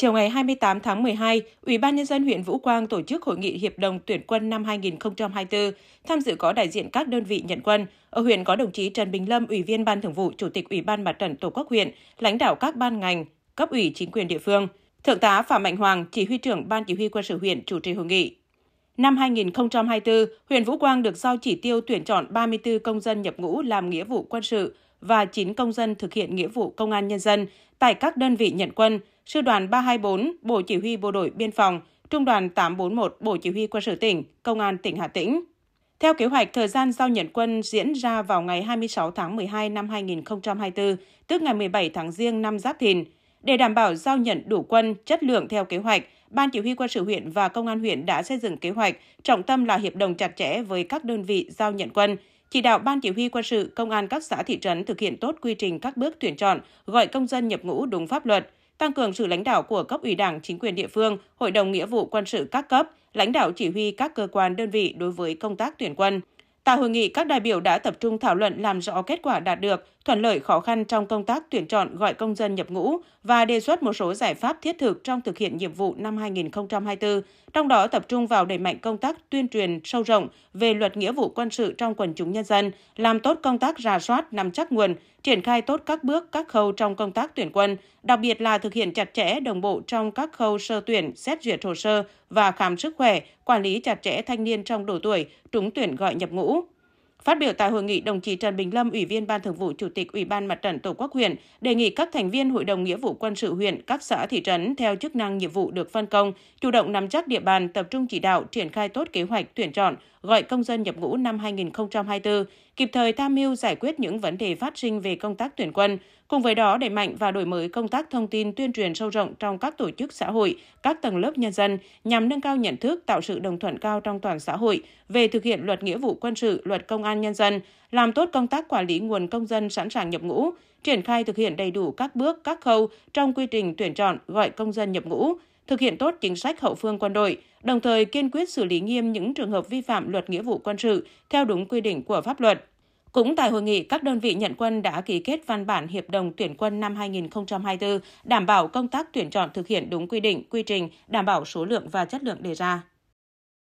Chiều ngày 28 tháng 12, Ủy ban nhân dân huyện Vũ Quang tổ chức hội nghị hiệp đồng tuyển quân năm 2024, tham dự có đại diện các đơn vị nhận quân. Ở huyện có đồng chí Trần Bình Lâm, Ủy viên Ban Thường vụ, Chủ tịch Ủy ban Mặt trận Tổ quốc huyện, lãnh đạo các ban ngành, cấp ủy chính quyền địa phương. Thượng tá Phạm Mạnh Hoàng, chỉ huy trưởng Ban Chỉ huy quân sự huyện chủ trì hội nghị. Năm 2024, huyện Vũ Quang được giao chỉ tiêu tuyển chọn 34 công dân nhập ngũ làm nghĩa vụ quân sự và 9 công dân thực hiện nghĩa vụ công an nhân dân tại các đơn vị nhận quân, Sư đoàn 324, Bộ Chỉ huy Bộ đội Biên phòng, Trung đoàn 841, Bộ Chỉ huy Quân sự tỉnh, Công an tỉnh Hà Tĩnh. Theo kế hoạch, thời gian giao nhận quân diễn ra vào ngày 26 tháng 12 năm 2024, tức ngày 17 tháng Giêng năm Giáp Thìn. Để đảm bảo giao nhận đủ quân, chất lượng theo kế hoạch, Ban Chỉ huy quân sự huyện và Công an huyện đã xây dựng kế hoạch, trọng tâm là hiệp đồng chặt chẽ với các đơn vị giao nhận quân, chỉ đạo Ban Chỉ huy quân sự, Công an các xã thị trấn thực hiện tốt quy trình các bước tuyển chọn, gọi công dân nhập ngũ đúng pháp luật – tăng cường sự lãnh đạo của cấp ủy đảng, chính quyền địa phương, hội đồng nghĩa vụ quân sự các cấp, lãnh đạo chỉ huy các cơ quan đơn vị đối với công tác tuyển quân. Tại hội nghị, các đại biểu đã tập trung thảo luận làm rõ kết quả đạt được, thuận lợi khó khăn trong công tác tuyển chọn gọi công dân nhập ngũ và đề xuất một số giải pháp thiết thực trong thực hiện nhiệm vụ năm 2024, trong đó tập trung vào đẩy mạnh công tác tuyên truyền sâu rộng về luật nghĩa vụ quân sự trong quần chúng nhân dân, làm tốt công tác rà soát, nắm chắc nguồn, triển khai tốt các bước, các khâu trong công tác tuyển quân, đặc biệt là thực hiện chặt chẽ đồng bộ trong các khâu sơ tuyển, xét duyệt hồ sơ và khám sức khỏe, quản lý chặt chẽ thanh niên trong độ tuổi, trúng tuyển gọi nhập ngũ, Phát biểu tại hội nghị, đồng chí Trần Bình Lâm, Ủy viên Ban Thường vụ Chủ tịch Ủy ban Mặt trận Tổ quốc huyện, đề nghị các thành viên Hội đồng Nghĩa vụ quân sự huyện, các xã thị trấn theo chức năng nhiệm vụ được phân công, chủ động nắm chắc địa bàn, tập trung chỉ đạo, triển khai tốt kế hoạch tuyển chọn, gọi công dân nhập ngũ năm 2024, kịp thời tham mưu giải quyết những vấn đề phát sinh về công tác tuyển quân, cùng với đó đẩy mạnh và đổi mới công tác thông tin tuyên truyền sâu rộng trong các tổ chức xã hội, các tầng lớp nhân dân nhằm nâng cao nhận thức, tạo sự đồng thuận cao trong toàn xã hội về thực hiện luật nghĩa vụ quân sự, luật công an an nhân dân, làm tốt công tác quản lý nguồn công dân sẵn sàng nhập ngũ, triển khai thực hiện đầy đủ các bước, các khâu trong quy trình tuyển chọn gọi công dân nhập ngũ, thực hiện tốt chính sách hậu phương quân đội, đồng thời kiên quyết xử lý nghiêm những trường hợp vi phạm luật nghĩa vụ quân sự theo đúng quy định của pháp luật. Cũng tại hội nghị, các đơn vị nhận quân đã ký kết văn bản hiệp đồng tuyển quân năm 2024, đảm bảo công tác tuyển chọn thực hiện đúng quy định, quy trình, đảm bảo số lượng và chất lượng đề ra.